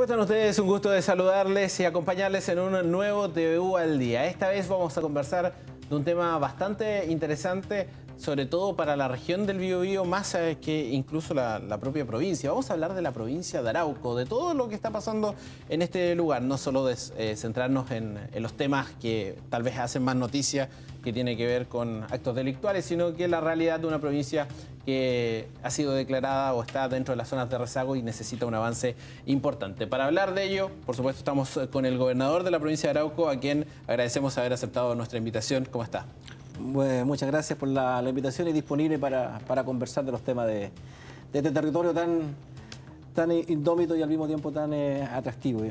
¿Cómo están ustedes? Un gusto de saludarles y acompañarles en un nuevo TVU al día. Esta vez vamos a conversar de un tema bastante interesante sobre todo para la región del Biobío, más que incluso la, propia provincia. Vamos a hablar de la provincia de Arauco, de todo lo que está pasando en este lugar, no solo de eh, centrarnos en, en, los temas que tal vez hacen más noticia, que tiene que ver con actos delictuales, sino que la realidad de una provincia que ha sido declarada o está dentro de las zonas de rezago y necesita un avance importante. Para hablar de ello, por supuesto, estamos con el gobernador de la provincia de Arauco, a quien agradecemos haber aceptado nuestra invitación. ¿Cómo está? muchas gracias por la, invitación y disponible para, conversar de los temas de, este territorio tan, tan indómito y al mismo tiempo tan eh, atractivo.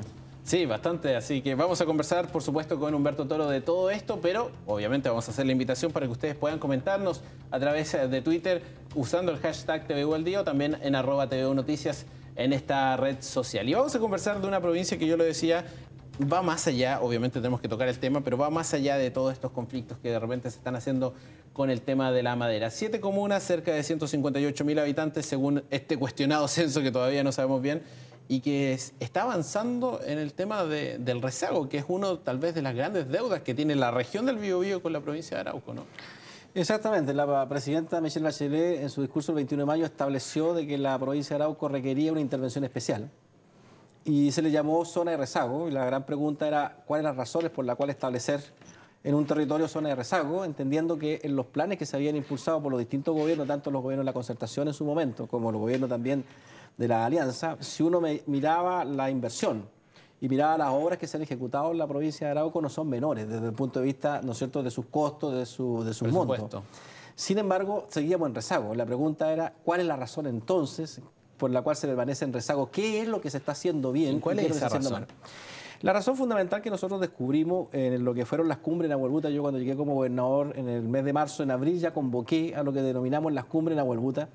Sí, bastante. Así que vamos a conversar, por supuesto, con Humberto Toro de todo esto, pero obviamente vamos a hacer la invitación para que ustedes puedan comentarnos a través de Twitter usando el hashtag TVU al día o también en arroba TVU Noticias en esta red social. Y vamos a conversar de una provincia que yo lo decía va más allá, obviamente tenemos que tocar el tema, pero va más allá de todos estos conflictos que de repente se están haciendo con el tema de la madera. Siete comunas, cerca de 158 mil habitantes, según este cuestionado censo que todavía no sabemos bien, y que está avanzando en el tema del rezago, que es uno tal vez de las grandes deudas que tiene la región del Biobío con la provincia de Arauco, ¿no? Exactamente, la presidenta Michelle Bachelet en su discurso el 21 de mayo estableció de que la provincia de Arauco requería una intervención especial y se le llamó zona de rezago. Y la gran pregunta era cuáles eran las razones por las cuales establecer en un territorio zona de rezago, entendiendo que en los planes que se habían impulsado por los distintos gobiernos, tanto los gobiernos de la concertación en su momento como los gobiernos también de la alianza, si uno miraba la inversión y miraba las obras que se han ejecutado en la provincia de Arauco, no son menores desde el punto de vista, ¿no es cierto?, de sus costos, de, su, de su montos. Sin embargo, seguíamos en rezago. La pregunta era, ¿cuál es la razón entonces? por la cual se permanece en rezago. ¿Qué es lo que se está haciendo bien? ¿Cuál es, esa haciendo Mal? La razón fundamental que nosotros descubrimos en lo que fueron las cumbres en Agualbuta, yo cuando llegué como gobernador en el mes de marzo, en abril ya convoqué a lo que denominamos las cumbres en Agualbuta.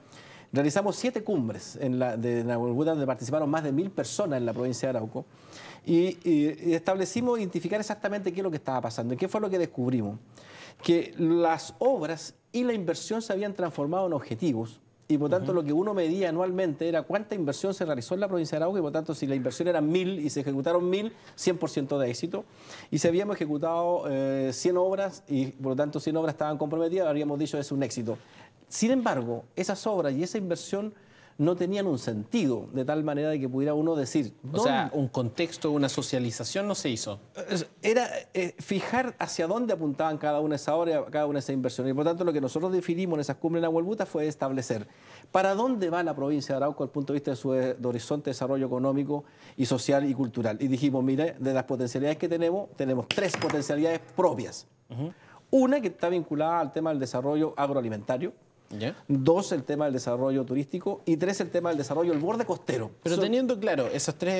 Realizamos siete cumbres en la, de donde participaron más de mil personas en la provincia de Arauco y establecimos identificar exactamente qué es lo que estaba pasando y qué fue lo que descubrimos. Que las obras y la inversión se habían transformado en objetivos y por tanto lo que uno medía anualmente era cuánta inversión se realizó en la provincia de Arauco y por tanto si la inversión era mil y se ejecutaron mil, 100% de éxito. Y si habíamos ejecutado 100 eh, obras y por lo tanto 100 obras estaban comprometidas, habríamos dicho es un éxito. Sin embargo, esas obras y esa inversión no tenían un sentido, de tal manera de que pudiera uno decir... O sea, un contexto, una socialización no se hizo. Era eh, fijar hacia dónde apuntaban cada una esa obras, cada una esa inversión. Y por tanto, lo que nosotros definimos en esas cumbres en Agualbuta fue establecer para dónde va la provincia de Arauco desde el punto de vista de su eh, horizonte de desarrollo económico y social y cultural. Y dijimos, mire, de las potencialidades que tenemos, tenemos tres potencialidades propias. Una que está vinculada al tema del desarrollo agroalimentario, Dos, el tema del desarrollo turístico. Y tres, el tema del desarrollo del borde costero. Pero teniendo claro esas tres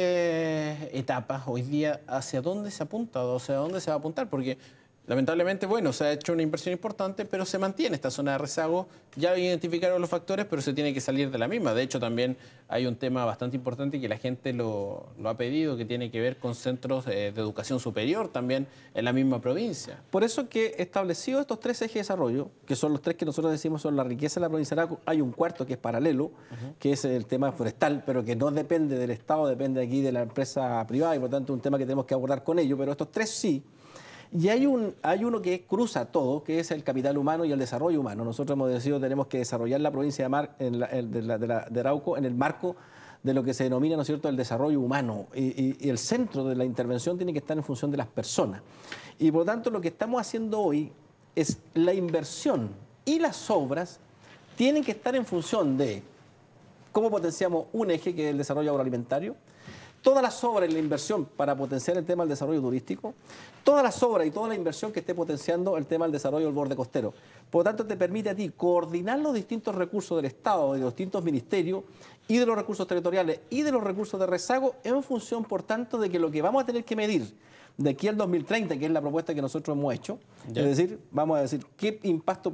etapas, hoy día, ¿hacia dónde se apunta? O sea, ¿dónde se va a apuntar? Porque Lamentablemente, bueno, se ha hecho una inversión importante, pero se mantiene esta zona de rezago. Ya identificaron los factores, pero se tiene que salir de la misma. De hecho, también hay un tema bastante importante que la gente lo, ha pedido, que tiene que ver con centros eh, de educación superior también en la misma provincia. Por eso que establecido estos tres ejes de desarrollo, que son los tres que nosotros decimos son la riqueza de la provincia hay un cuarto que es paralelo, que es el tema forestal, pero que no depende del Estado, depende aquí de la empresa privada y por tanto un tema que tenemos que abordar con ello. Pero estos tres sí y hay, un, hay uno que cruza todo, que es el capital humano y el desarrollo humano. Nosotros hemos decidido tenemos que desarrollar la provincia de, Mar, de, Arauco en el marco de lo que se denomina, ¿no es cierto?, el desarrollo humano. Y, y el centro de la intervención tiene que estar en función de las personas. Y por lo tanto, lo que estamos haciendo hoy es la inversión y las obras tienen que estar en función de cómo potenciamos un eje que es el desarrollo agroalimentario, todas las obras y la inversión para potenciar el tema del desarrollo turístico, todas las obras y toda la inversión que esté potenciando el tema del desarrollo del borde costero. Por lo tanto, te permite a ti coordinar los distintos recursos del Estado, de los distintos ministerios y de los recursos territoriales y de los recursos de rezago en función, por tanto, de que lo que vamos a tener que medir de aquí al 2030, que es la propuesta que nosotros hemos hecho, es decir, vamos a decir qué impacto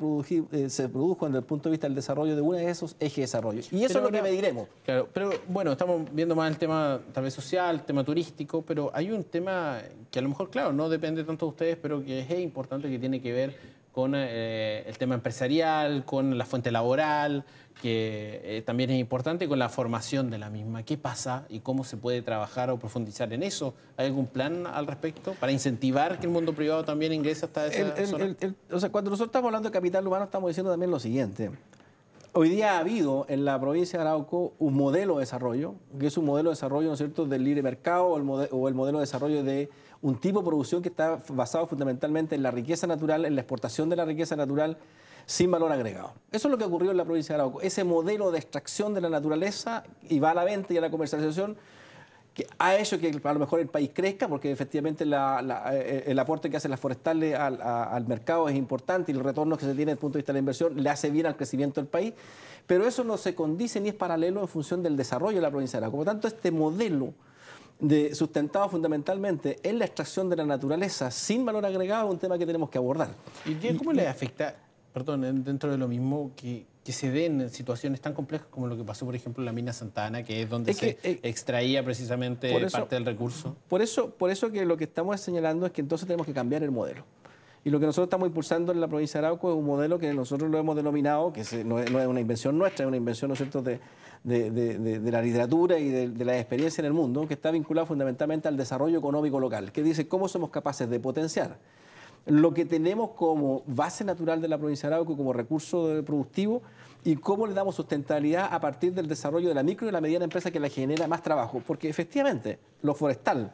eh, se produjo desde el punto de vista del desarrollo de uno de esos ejes de desarrollo. Y eso es lo que mediremos. Claro, pero bueno, estamos viendo más el tema tal vez social, el tema turístico, pero hay un tema que a lo mejor, claro, no depende tanto de ustedes, pero que es importante que tiene que ver con eh, el tema empresarial, con la fuente laboral, que eh, también es importante con la formación de la misma. ¿Qué pasa y cómo se puede trabajar o profundizar en eso? ¿Hay algún plan al respecto para incentivar que el mundo privado también ingrese hasta esa zona? o sea, cuando nosotros estamos hablando de capital humano estamos diciendo también lo siguiente. Hoy día ha habido en la provincia de Arauco un modelo de desarrollo, que es un modelo de desarrollo, ¿no es cierto?, del libre mercado o el, o el modelo de desarrollo de un tipo de producción que está basado fundamentalmente en la riqueza natural, en la exportación de la riqueza natural, sin valor agregado. Eso es lo que ocurrió en la provincia de Arauco. Ese modelo de extracción de la naturaleza y va a la venta y a la comercialización que ha hecho que a lo mejor el país crezca, porque efectivamente eh, el aporte que hacen las forestales al, mercado es importante y el retorno que se tiene desde el punto de vista de la inversión le hace bien al crecimiento del país, pero eso no se condice ni es paralelo en función del desarrollo de la provincia de Arauco. Por tanto, este modelo de, sustentado fundamentalmente en la extracción de la naturaleza sin valor agregado es un tema que tenemos que abordar. ¿Y cómo le afecta? perdón, dentro de lo mismo, que, que se den situaciones tan complejas como lo que pasó, por ejemplo, en la mina Santana, que es donde se eh, extraía precisamente parte del recurso. Por eso, por eso que lo que estamos señalando es que entonces tenemos que cambiar el modelo. Y lo que nosotros estamos impulsando en la provincia de Arauco es un modelo que nosotros lo hemos denominado, que no, es, una invención nuestra, es una invención, ¿no cierto?, de, de, de la literatura y de, la experiencia en el mundo, que está vinculado fundamentalmente al desarrollo económico local, que dice cómo somos capaces de potenciar lo que tenemos como base natural de la provincia de Arauco, como recurso productivo, y cómo le damos sustentabilidad a partir del desarrollo de la micro y la mediana empresa que la genera más trabajo. Porque efectivamente, lo forestal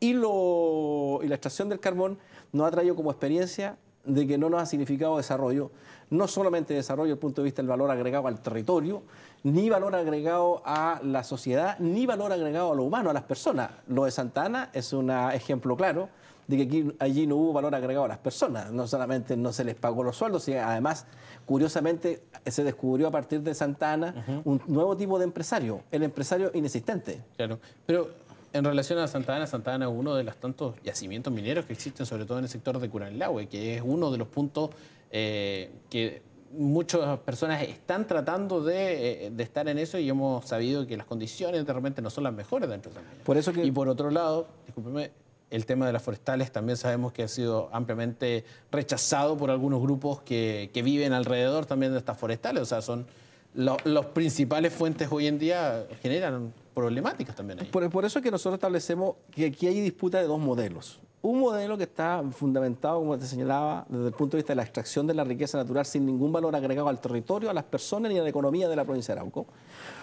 y, y la extracción del carbón nos ha traído como experiencia de que no nos ha significado desarrollo, no solamente desarrollo desde el punto de vista del valor agregado al territorio, ni valor agregado a la sociedad, ni valor agregado a lo humano, a las personas. Lo de Santa Ana es un ejemplo claro de que allí no hubo valor agregado a las personas. No solamente no se les pagó los sueldos, sino además, curiosamente, se descubrió a partir de Santa Ana un nuevo tipo de empresario, el empresario inexistente. Claro, pero en relación a Santa Ana es uno de los tantos yacimientos mineros que existen, sobre todo en el sector de Curanlahue, que es uno de los puntos eh, que muchas personas están tratando eh, de, estar en eso y hemos sabido que las condiciones de repente no son las mejores dentro de Por eso Y por otro lado, discúlpeme, el tema de las forestales también sabemos que ha sido ampliamente rechazado por algunos grupos que, viven alrededor también de estas forestales. O sea, son las principales fuentes hoy en día generan problemáticas también Por, por eso es que nosotros establecemos que aquí hay disputa de dos modelos. Un modelo que está fundamentado, como te señalaba, desde el punto de vista de la extracción de la riqueza natural sin ningún valor agregado al territorio, a las personas ni a la economía de la provincia de Arauco.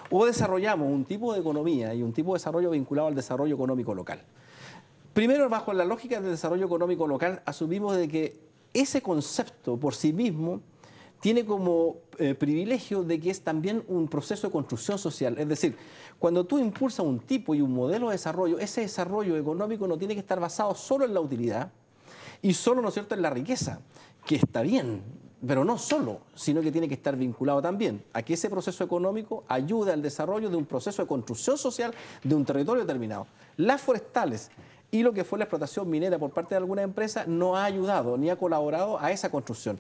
O desarrollamos un tipo de economía y un tipo de desarrollo vinculado al desarrollo económico local. Primero, bajo la lógica del desarrollo económico local, asumimos de que ese concepto por sí mismo tiene como eh, privilegio de que es también un proceso de construcción social. Es decir, cuando tú impulsas un tipo y un modelo de desarrollo, ese desarrollo económico no tiene que estar basado solo en la utilidad y solo, ¿no es cierto?, en la riqueza, que está bien, pero no solo, sino que tiene que estar vinculado también a que ese proceso económico ayude al desarrollo de un proceso de construcción social de un territorio determinado. Las forestales y lo que fue la explotación minera por parte de alguna empresa no ha ayudado ni ha colaborado a esa construcción.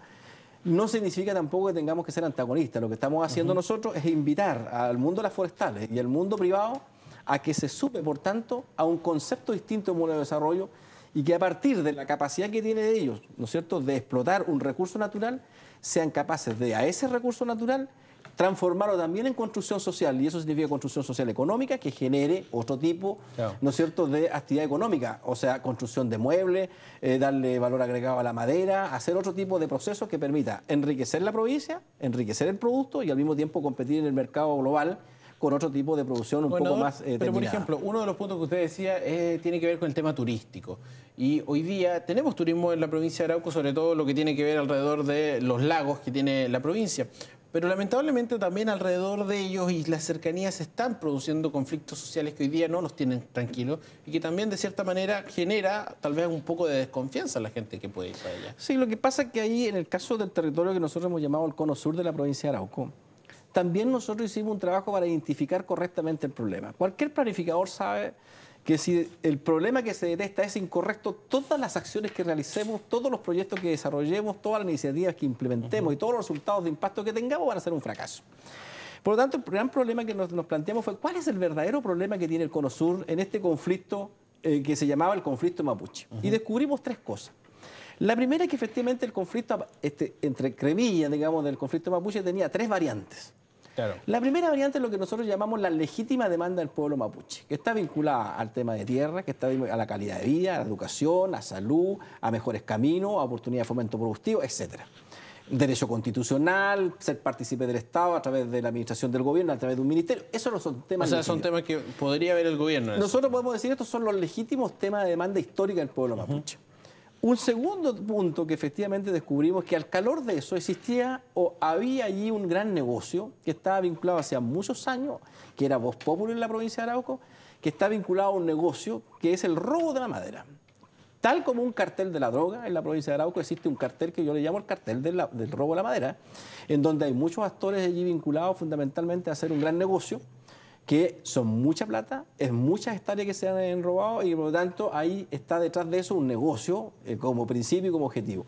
No significa tampoco que tengamos que ser antagonistas. Lo que estamos haciendo nosotros es invitar al mundo de las forestales y al mundo privado a que se supe, por tanto, a un concepto distinto de modelo de desarrollo y que a partir de la capacidad que tienen ellos, ¿no es cierto?, de explotar un recurso natural, sean capaces de a ese recurso natural transformarlo también en construcción social, y eso significa construcción social económica que genere otro tipo, ¿no es cierto?, de actividad económica, o sea, construcción de muebles, eh, darle valor agregado a la madera, hacer otro tipo de procesos que permita enriquecer la provincia, enriquecer el producto y al mismo tiempo competir en el mercado global con otro tipo de producción un poco más eh, Pero, por ejemplo, uno de los puntos que usted decía eh, tiene que ver con el tema turístico. Y hoy día tenemos turismo en la provincia de Arauco, sobre todo lo que tiene que ver alrededor de los lagos que tiene la provincia. Pero lamentablemente también alrededor de ellos y las cercanías están produciendo conflictos sociales que hoy día no nos tienen tranquilos y que también de cierta manera genera tal vez un poco de desconfianza en la gente que puede ir para allá. Sí, lo que pasa es que ahí en el caso del territorio que nosotros hemos llamado el cono sur de la provincia de Arauco, también nosotros hicimos un trabajo para identificar correctamente el problema. Cualquier planificador sabe que si el problema que se detesta es incorrecto, todas las acciones que realicemos, todos los proyectos que desarrollemos, todas las iniciativas que implementemos y todos los resultados de impacto que tengamos van a ser un fracaso. Por lo tanto, el gran problema que nos, planteamos fue cuál es el verdadero problema que tiene el Cono Sur en este conflicto eh, que se llamaba el conflicto mapuche. Y descubrimos tres cosas. La primera es que efectivamente el conflicto, este, entre cremillas, digamos, del conflicto mapuche tenía tres variantes. La primera variante es lo que nosotros llamamos la legítima demanda del pueblo mapuche, que está vinculada al tema de tierra, que está a la calidad de vida, a la educación, a salud, a mejores caminos, a oportunidades de fomento productivo, etcétera derecho constitucional, ser partícipe del Estado a través de la administración del gobierno, a través de un ministerio. Esos son temas. O sea, son temas que podría ver el gobierno. Nosotros podemos decir estos son los legítimos temas de demanda histórica del pueblo mapuche. Un segundo punto que efectivamente descubrimos es que al calor de eso existía o había allí un gran negocio que estaba vinculado hace muchos años, que era Voz Popular en la provincia de Arauco, que está vinculado a un negocio que es el robo de la madera. Tal como un cartel de la droga en la provincia de Arauco, existe un cartel que yo le llamo el cartel del robo de la madera, en donde hay muchos actores allí vinculados fundamentalmente a hacer un gran negocio que son mucha plata, es muchas hectáreas que se han robado y por lo tanto ahí está detrás de eso un negocio eh, como principio y como objetivo.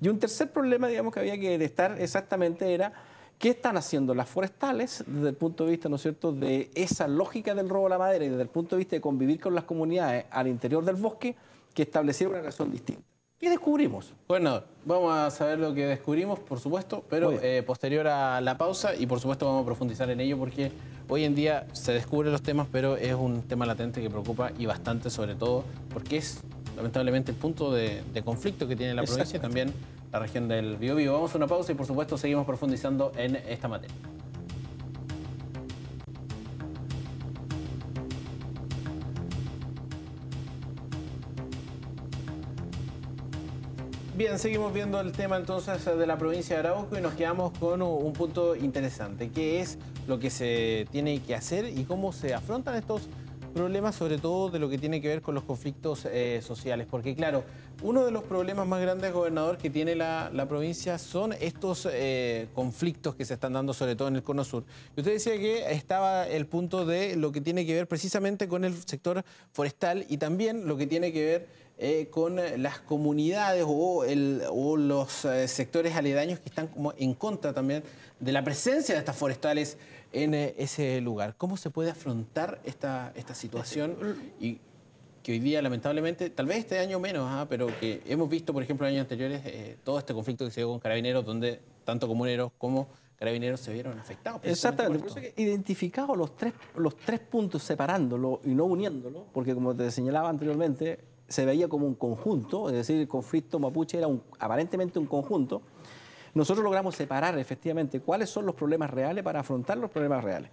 Y un tercer problema, digamos, que había que detectar exactamente era qué están haciendo las forestales desde el punto de vista, ¿no es cierto?, de esa lógica del robo a la madera y desde el punto de vista de convivir con las comunidades al interior del bosque que establecieron una relación distinta. ¿Qué descubrimos? Bueno, vamos a saber lo que descubrimos, por supuesto, pero eh, posterior a la pausa y por supuesto vamos a profundizar en ello porque hoy en día se descubren los temas, pero es un tema latente que preocupa y bastante sobre todo porque es lamentablemente el punto de, conflicto que tiene la provincia y también la región del Biobío. Vamos a una pausa y por supuesto seguimos profundizando en esta materia. Bien, seguimos viendo el tema entonces de la provincia de Arauco y nos quedamos con un punto interesante, que es lo que se tiene que hacer y cómo se afrontan estos problemas, sobre todo de lo que tiene que ver con los conflictos eh, sociales. Porque claro, uno de los problemas más grandes, gobernador, que tiene la, provincia son estos eh, conflictos que se están dando, sobre todo en el Cono Sur. Y usted decía que estaba el punto de lo que tiene que ver precisamente con el sector forestal y también lo que tiene que ver eh, con eh, las comunidades o, los eh, sectores aledaños que están como en contra también de la presencia de estas forestales en ese lugar. ¿Cómo se puede afrontar esta, esta situación? Este, y que hoy día lamentablemente, tal vez este año menos, ah, pero que hemos visto, por ejemplo, en años anteriores, todo este conflicto que se dio con carabineros, donde tanto comuneros como carabineros se vieron afectados. Exactamente, por, eso identificados los tres, los tres puntos separándolo y no uniéndolo porque como te señalaba anteriormente, se veía como un conjunto, es decir, el conflicto mapuche era aparentemente un conjunto. Nosotros logramos separar efectivamente cuáles son los problemas reales para afrontar los problemas reales.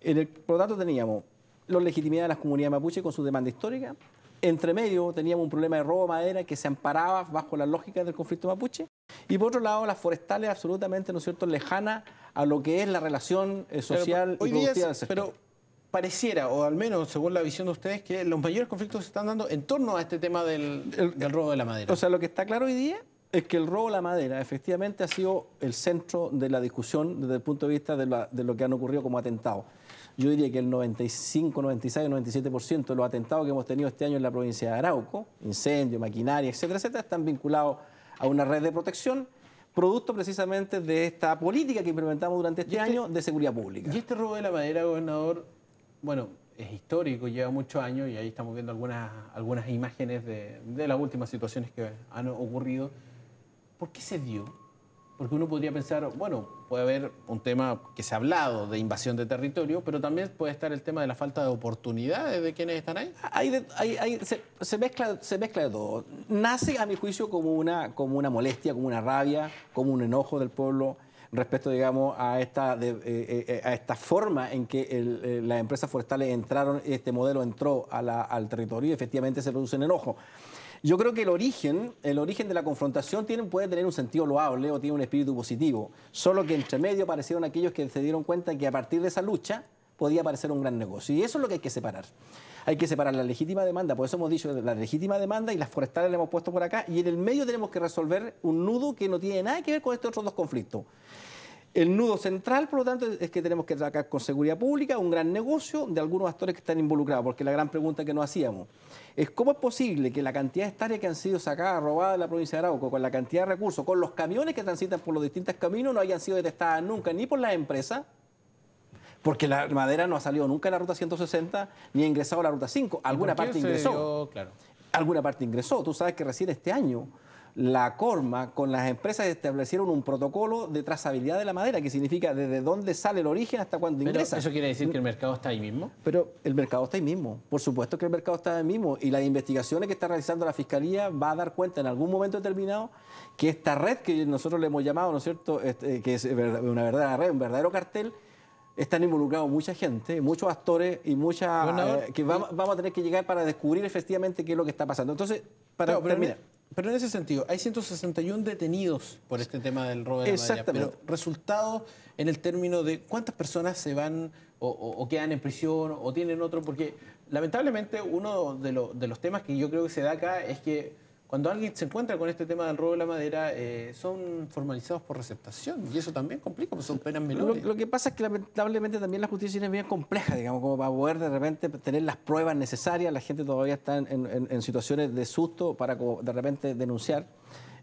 En el, por lo tanto, teníamos la legitimidad de las comunidades mapuche con su demanda histórica. Entre medio teníamos un problema de robo de madera que se amparaba bajo la lógica del conflicto mapuche. Y por otro lado, las forestales absolutamente, ¿no cierto?, lejanas a lo que es la relación eh, social y productiva pareciera, o al menos según la visión de ustedes, que los mayores conflictos se están dando en torno a este tema del, robo de la madera. O sea, lo que está claro hoy día es que el robo de la madera efectivamente ha sido el centro de la discusión desde el punto de vista de, lo que han ocurrido como atentados. Yo diría que el 95, 96, 97% de los atentados que hemos tenido este año en la provincia de Arauco, incendios, maquinaria, etcétera, etcétera, están vinculados a una red de protección producto precisamente de esta política que implementamos durante este, este año de seguridad pública. ¿Y este robo de la madera, gobernador, bueno, es histórico, lleva muchos años y ahí estamos viendo algunas, algunas imágenes de, las últimas situaciones que han ocurrido. ¿Por qué se dio? Porque uno podría pensar, bueno, puede haber un tema que se ha hablado de invasión de territorio, pero también puede estar el tema de la falta de oportunidades de quienes están ahí. Hay se, se, mezcla, se mezcla de todo. Nace, a mi juicio, como una, como una molestia, como una rabia, como un enojo del pueblo respecto, digamos, a esta, eh, eh, eh, a esta forma en que las empresas forestales entraron, este modelo entró al territorio y efectivamente se produce enojo. Yo creo que el origen, el origen de la confrontación puede tener un sentido loable o tiene un espíritu positivo. Solo que entre medio aparecieron aquellos que se dieron cuenta que a partir de esa lucha podía parecer un gran negocio. Y eso es lo que hay que separar. Hay que separar la legítima demanda, por eso hemos dicho la legítima demanda y las forestales le hemos puesto por acá, y en el medio tenemos que resolver un nudo que no tiene nada que ver con estos otros dos conflictos. El nudo central, por lo tanto, es que tenemos que sacar con seguridad pública, un gran negocio de algunos actores que están involucrados, porque la gran pregunta que nos hacíamos es cómo es posible que la cantidad de hectáreas que han sido sacadas, robadas de la provincia de Arauco, con la cantidad de recursos, con los camiones que transitan por los distintos caminos, no hayan sido detectadas nunca ni por las empresas, porque la madera no ha salido nunca en la ruta 160 ni ha ingresado a la ruta 5. Alguna parte ingresó. Alguna parte ingresó. Tú sabes que recién este año la Corma con las empresas establecieron un protocolo de trazabilidad de la madera, que significa desde dónde sale el origen hasta cuándo ingresa. ¿Eso quiere decir que el mercado está ahí mismo? Pero el mercado está ahí mismo, por supuesto que el mercado está ahí mismo, y las investigaciones que está realizando la Fiscalía va a dar cuenta en algún momento determinado que esta red que nosotros le hemos llamado, ¿no es cierto?, este, que es una verdadera red, un verdadero cartel, están involucrados mucha gente, muchos actores y muchas... Eh, que vamos, a tener que llegar para descubrir efectivamente qué es lo que está pasando. Entonces, para pero terminar... En, pero en ese sentido, hay 161 detenidos por este tema del robo de La pero resultado en el término de cuántas personas se van o, quedan en prisión o tienen otro, porque lamentablemente uno de los temas que yo creo que se da acá es que cuando alguien se encuentra con este tema del robo de la madera, eh, son formalizados por receptación y eso también complica, porque son penas menores. Lo, que pasa es que lamentablemente también la justicia es bien compleja, digamos, como para poder de repente tener las pruebas necesarias, la gente todavía está en, situaciones de susto para de repente denunciar.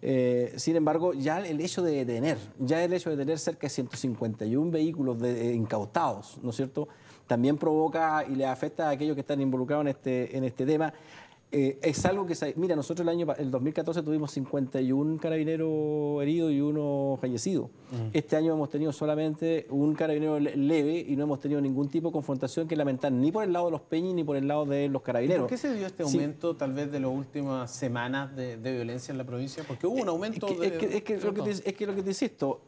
Eh, sin embargo, ya el hecho de tener, ya el hecho de tener cerca de 151 vehículos de, eh, incautados, ¿no es cierto? También provoca y le afecta a aquellos que están involucrados en este, en este tema. Eh, es algo que Mira, nosotros el año el 2014 tuvimos 51 carabineros heridos y uno fallecido. Mm. Este año hemos tenido solamente un carabinero leve y no hemos tenido ningún tipo de confrontación que lamentar ni por el lado de los peñis ni por el lado de los carabineros. ¿Por qué se dio este aumento tal vez de las últimas semanas de, violencia en la provincia? Porque hubo un eh, aumento de... Es que, lo, que es que lo que te insisto,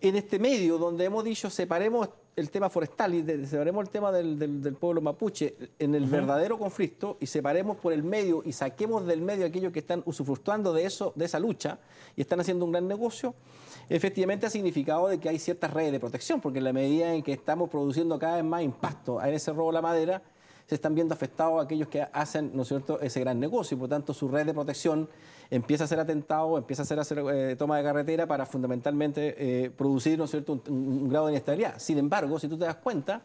en este medio donde hemos dicho separemos el tema forestal y separemos el tema del, pueblo mapuche en el verdadero conflicto y separemos por el medio y saquemos del medio aquellos que están usufructuando de eso, de esa lucha y están haciendo un gran negocio, efectivamente ha significado de que hay ciertas redes de protección, porque en la medida en que estamos produciendo cada vez más impacto en ese robo la madera, se están viendo afectados aquellos que hacen, ¿no es cierto?, ese gran negocio y por tanto su red de protección empieza a ser atentado, empieza a ser, hacer, eh, toma de carretera para fundamentalmente eh, producir, ¿no es cierto?, un, grado de inestabilidad. Sin embargo, si tú te das cuenta,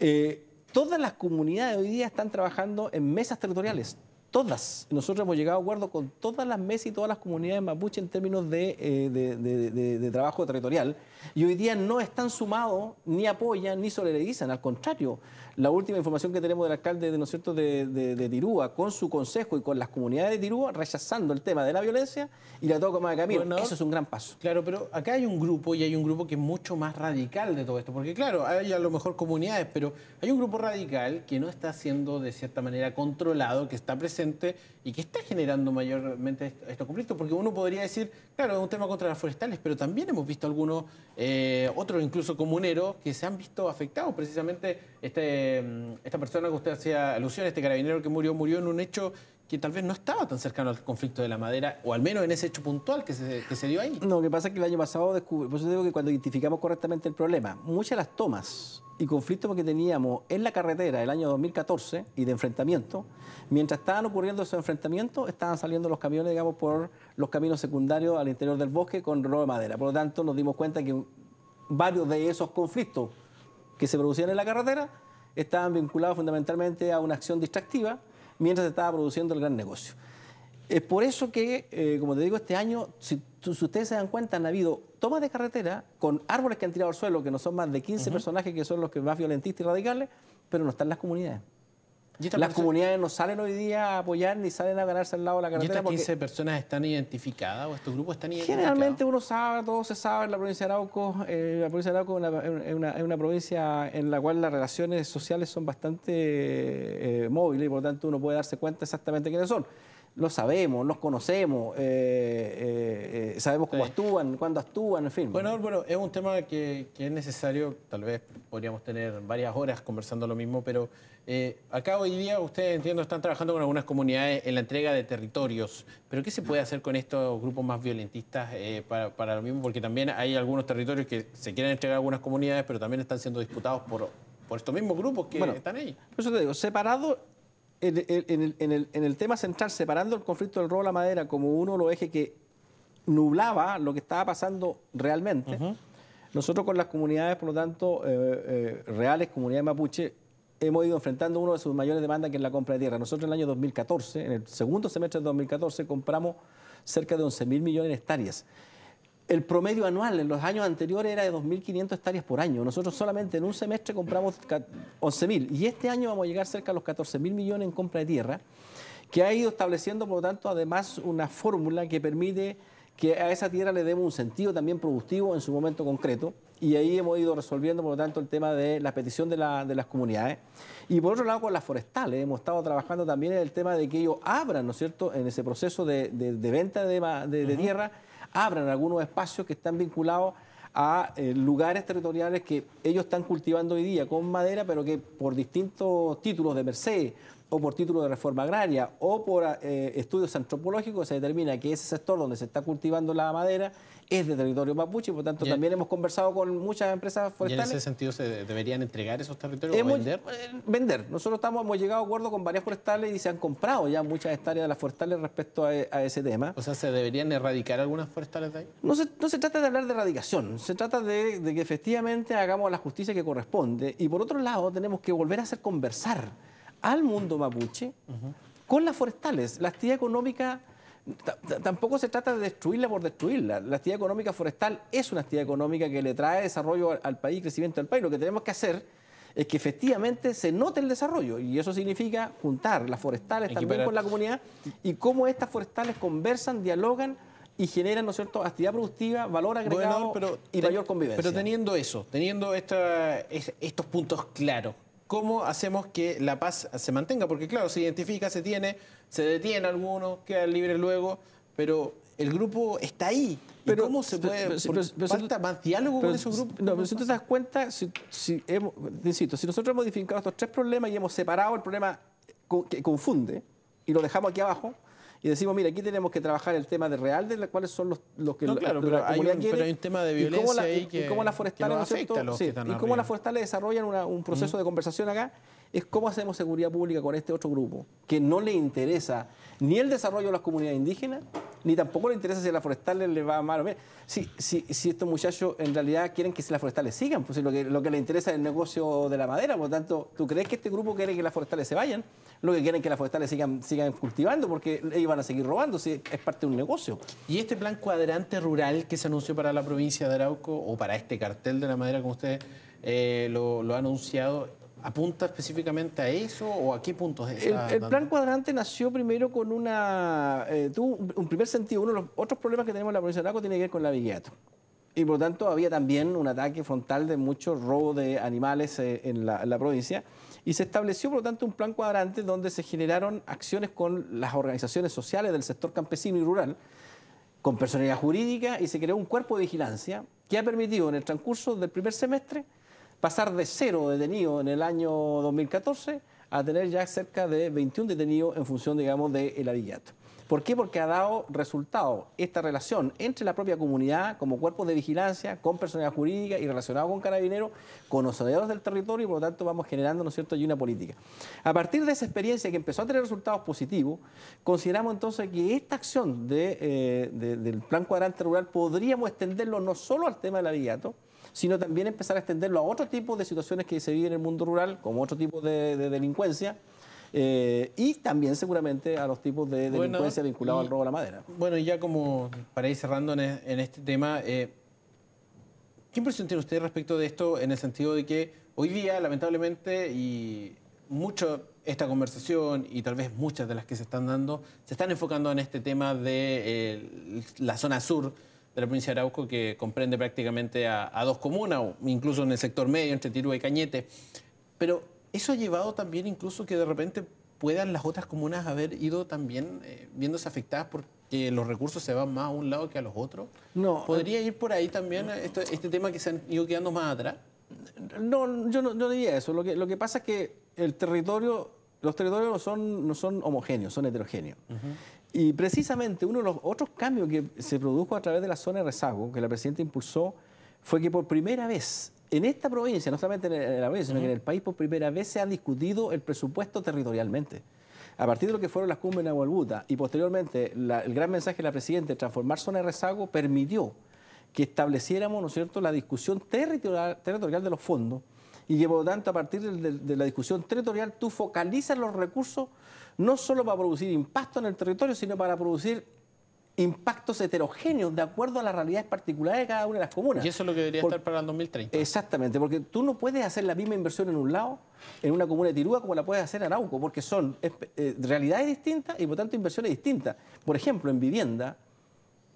eh, todas las comunidades hoy día están trabajando en mesas territoriales, todas. Nosotros hemos llegado a acuerdo con todas las mesas y todas las comunidades mapuche en términos de, de trabajo territorial. Y hoy día no están sumados, ni apoyan, ni solidarizan. Al contrario, la última información que tenemos del alcalde de, ¿no cierto? De, Tirúa, con su consejo y con las comunidades de Tirúa, rechazando el tema de la violencia y la toma de camino. Eso es un gran paso. Claro, pero acá hay un grupo y hay un grupo que es mucho más radical de todo esto, porque claro, hay a lo mejor comunidades, pero hay un grupo radical que no está siendo de cierta manera controlado, que está presente y que está generando mayormente estos conflictos, porque uno podría decir, claro, es un tema contra las forestales, pero también hemos visto algunos, eh, otros incluso comuneros, que se han visto afectados precisamente este Em, esta persona que usted hacía alusión, este carabinero que murió, murió en un hecho que tal vez no estaba tan cercano al conflicto de la madera, o al menos en ese hecho puntual que se, dio ahí. No, lo que pasa es que el año pasado descubrimos... por eso digo que cuando identificamos correctamente el problema, muchas de las tomas y conflictos que teníamos en la carretera el año 2014 y de enfrentamiento, mientras estaban ocurriendo esos enfrentamientos, estaban saliendo los camiones, digamos, por los caminos secundarios al interior del bosque con robo de madera. Por lo tanto, nos dimos cuenta que varios de esos conflictos que se producían en la carretera estaban vinculados fundamentalmente a una acción distractiva mientras se estaba produciendo el gran negocio. Es por eso que, eh, como te digo, este año, si, ustedes se dan cuenta, han habido tomas de carretera con árboles que han tirado al suelo, que no son más de 15 personajes que son los que más violentistas y radicales, pero no están las comunidades. Las comunidades no salen hoy día a apoyar ni salen a ganarse al lado de la carretera. ¿Y estas 15 personas están identificadas o estos grupos están identificados? Generalmente uno sabe, todo se sabe en la provincia de Arauco. Eh, la provincia de Arauco es una, provincia en la cual las relaciones sociales son bastante eh, móviles y por lo tanto uno puede darse cuenta exactamente quiénes son. Lo sabemos, los conocemos, eh, eh, eh, sabemos cómo actúan, cuándo actúan, en fin. Bueno, bueno, es un tema que, es necesario, tal vez podríamos tener varias horas conversando lo mismo, pero acá hoy día ustedes, entiendo, están trabajando con algunas comunidades en la entrega de territorios, pero ¿qué se puede hacer con estos grupos más violentistas para, lo mismo? Porque también hay algunos territorios que se quieren entregar a algunas comunidades, pero también están siendo disputados por por estos mismos grupos que están ahí. Por eso te digo, separado en, el, tema central, separando el conflicto del robo a la madera como uno de los ejes que nublaba lo que estaba pasando realmente, nosotros con las comunidades, por lo tanto, eh, eh, reales, comunidades mapuche, hemos ido enfrentando una de sus mayores demandas, que es la compra de tierra. Nosotros en el año 2014, en el segundo semestre de 2014, compramos cerca de 11 mil millones de hectáreas el promedio anual en los años anteriores era de 2.500 hectáreas por año. Nosotros solamente en un semestre compramos 11.000 y este año vamos a llegar cerca a los 14.000 millones en compra de tierra, que ha ido estableciendo, por lo tanto, además una fórmula que permite que a esa tierra le demos un sentido también productivo en su momento concreto. Y ahí hemos ido resolviendo, por lo tanto, el tema de la petición de, las comunidades. Y por otro lado, con las forestales, hemos estado trabajando también en el tema de que ellos abran, ¿no es cierto?, en ese proceso de, venta de, tierra abran algunos espacios que están vinculados a eh, lugares territoriales que ellos están cultivando hoy día con madera, pero que por distintos títulos de Mercedes, o por título de reforma agraria o por eh, estudios antropológicos se determina que ese sector donde se está cultivando la madera es de territorio mapuche, y por tanto también hemos conversado con muchas empresas forestales. ¿Y en ese sentido se deberían entregar esos territorios o vender? Eh, vender. Nosotros estamos, hemos llegado a acuerdo con varias forestales y se han comprado ya muchas hectáreas de las forestales respecto e-, a, ese tema. O sea, ¿se deberían erradicar algunas forestales de ahí? No se, no se trata de hablar de erradicación, se trata de, de que efectivamente hagamos la justicia que corresponde y por otro lado tenemos que volver a hacer conversar al mundo mapuche con las forestales. La actividad económica tampoco se trata de destruirla por destruirla. La actividad económica forestal es una actividad económica que le trae desarrollo al, país, crecimiento al país. Lo que tenemos que hacer es que efectivamente se note el desarrollo y eso significa juntar las forestales también con la comunidad y cómo estas forestales conversan, dialogan y generan, ¿no es cierto?, actividad productiva, valor agregado y mayor convivencia. Pero teniendo eso, teniendo estos puntos claros, ¿Cómo hacemos que la paz se mantenga? Porque claro, se identifica, se tiene, se detiene algunos, queda libre luego, pero el grupo está ahí. ¿Cómo se puede? ¿Falta más diálogo con esos grupos? No, pero si tú te das cuenta, si, insisto, si nosotros hemos identificado estos tres problemas y hemos separado el problema que confunde y lo dejamos aquí abajo, y decimos, mira, aquí tenemos que trabajar el tema de real, de la, cuáles son los, que no, pero hay un, tema de violencia y cómo, la, cómo las forestales, desarrollan un proceso de conversación acá, es cómo hacemos seguridad pública con este otro grupo, que no le interesa ni el desarrollo de las comunidades indígenas, ni tampoco le interesa si a las forestales le va mal o bien. Si, si, estos muchachos en realidad quieren que las forestales sigan, pues lo que, lo que les interesa es el negocio de la madera, por lo tanto, ¿tú crees que este grupo quiere que las forestales se vayan? Lo que quieren que las forestales sigan, sigan cultivando, porque ellos van a seguir robando, si es parte de un negocio. ¿Y este plan cuadrante rural que se anunció para la provincia de Arauco, o para este cartel de la madera, como usted eh, lo ha anunciado, apunta específicamente a eso o a qué puntos El, plan cuadrante nació primero con una. Eh, un primer sentido. Uno de los otros problemas que tenemos en la provincia de Laco tiene que ver con la vigueta. Y por lo tanto había también un ataque frontal de muchos robos de animales eh, en, la, en, la, provincia. Y se estableció, por lo tanto, un plan cuadrante donde se generaron acciones con las organizaciones sociales del sector campesino y rural, con personalidad jurídica, y se creó un cuerpo de vigilancia que ha permitido en el transcurso del primer semestre pasar de cero detenidos en el año 2014 a tener ya cerca de 21 detenidos en función, digamos, del de ¿Por qué? Porque ha dado resultado esta relación entre la propia comunidad como cuerpo de vigilancia, con personalidad jurídica y relacionado con carabineros, con los soldados del territorio y por lo tanto vamos generando, ¿no es cierto?, allí una política. A partir de esa experiencia que empezó a tener resultados positivos, consideramos entonces que esta acción eh, del plan cuadrante rural podríamos extenderlo no solo al tema del aliato, sino también empezar a extenderlo a otro tipo de situaciones que se viven en el mundo rural, como otro tipo de, delincuencia. Eh, y también seguramente a los tipos de delincuencia vinculada al robo de la madera. Bueno, y ya como para ir cerrando en, este tema, eh, ¿qué impresión tiene usted respecto de esto en el sentido de que hoy día, lamentablemente, y mucho esta conversación y tal vez muchas de las que se están dando, se están enfocando en este tema de eh, la zona sur, de la provincia de Arauco que comprende prácticamente a, dos comunas, incluso en el sector medio, entre Tirúa y Cañete. Pero eso ha llevado también incluso que de repente puedan las otras comunas haber ido también eh, viéndose afectadas porque los recursos se van más a un lado que a los otros. No. ¿Podría eh, ir por ahí también este tema que se han ido quedando más atrás? No, yo no, diría eso. Lo que, lo que pasa es que el territorio, los territorios no son, no son homogéneos, son heterogéneos. Y precisamente uno de los otros cambios que se produjo a través de la zona de rezago, que la presidenta impulsó, fue que por primera vez en esta provincia, no solamente en la provincia, sino que en el país por primera vez se ha discutido el presupuesto territorialmente. A partir de lo que fueron las cumbres en Agualbuta y posteriormente el gran mensaje de la presidenta de transformar zona de rezago permitió que estableciéramos ¿no es cierto? la discusión territorial, territorial de los fondos y que por lo tanto a partir de, de la discusión territorial tú focalizas los recursos no solo para producir impacto en el territorio, sino para producir impactos heterogéneos de acuerdo a las realidades particulares de cada una de las comunas. Y eso es lo que debería estar para el 2030. Exactamente, porque tú no puedes hacer la misma inversión en un lado, en una comuna de Tirúa, como la puedes hacer en Arauco, porque son eh, realidades distintas y por tanto inversiones distintas. Por ejemplo, en vivienda,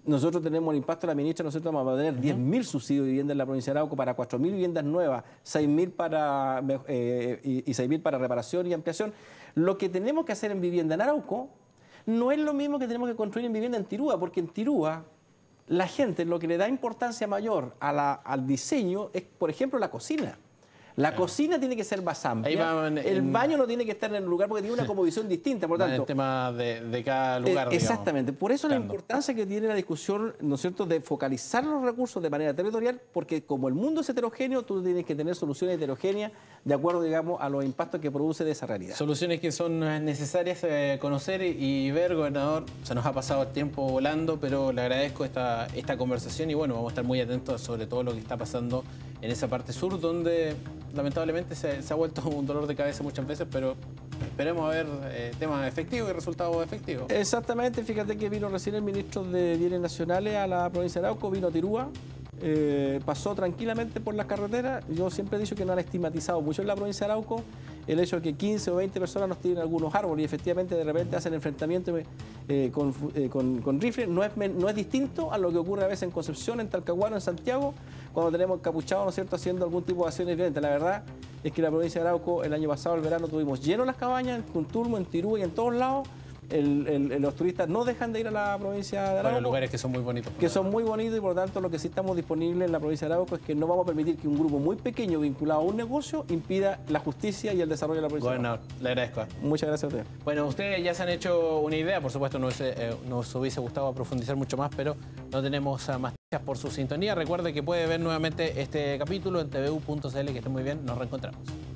nosotros tenemos el impacto de la ministra, nosotros vamos a tener 10.000 subsidios de vivienda en la provincia de Arauco para 4.000 viviendas nuevas, 6.000 para, eh, y, y 6.000 para reparación y ampliación. Lo que tenemos que hacer en vivienda en Arauco no es lo mismo que tenemos que construir en vivienda en Tirúa, porque en Tirúa la gente lo que le da importancia mayor al diseño es, por ejemplo, la cocina. La cocina tiene que ser más amplia. el baño no tiene que estar en el lugar porque tiene una composición distinta, el tema de, cada lugar. Eh, exactamente. Por eso la importancia que tiene la discusión, ¿no es cierto?, de focalizar los recursos de manera territorial, porque como el mundo es heterogéneo, tú tienes que tener soluciones heterogéneas de acuerdo, digamos, a los impactos que produce de esa realidad. Soluciones que son eh, necesarias eh, conocer y ver, gobernador. Se nos ha pasado el tiempo volando, pero le agradezco esta, esta conversación y bueno, vamos a estar muy atentos sobre todo lo que está pasando en esa parte sur, donde lamentablemente se, ha vuelto un dolor de cabeza muchas veces, pero esperemos a ver eh, temas efectivos y resultados efectivos. Exactamente, fíjate que vino recién el ministro de Bienes Nacionales a la provincia de Arauco, vino a Tirúa, eh, pasó tranquilamente por las carreteras. Yo siempre he dicho que no han estigmatizado mucho en la provincia de Arauco el hecho de que 15 o 20 personas nos tienen algunos árboles y efectivamente de repente hacen enfrentamiento eh, eh, con, rifles. No es, no es distinto a lo que ocurre a veces en Concepción, en Talcahuano, en Santiago, cuando tenemos capuchados ¿no cierto?, haciendo algún tipo de acciones violentas. La verdad es que la provincia de Arauco el año pasado, el verano, tuvimos lleno las cabañas, en turmo, en Tirúa y en todos lados los turistas no dejan de ir a la provincia de Arauco. Bueno, lugares que son muy bonitos. Que son muy bonitos y por lo tanto lo que sí estamos disponibles en la provincia de Arauco es que no vamos a permitir que un grupo muy pequeño vinculado a un negocio impida la justicia y el desarrollo de la provincia. Bueno, le agradezco. Muchas gracias a usted. Bueno, ustedes ya se han hecho una idea, por supuesto nos, eh, eh, hubiese gustado profundizar mucho más, pero no tenemos más gracias por su sintonía. Recuerde que puede ver nuevamente este capítulo en tvu.cl, que esté muy bien, nos reencontramos.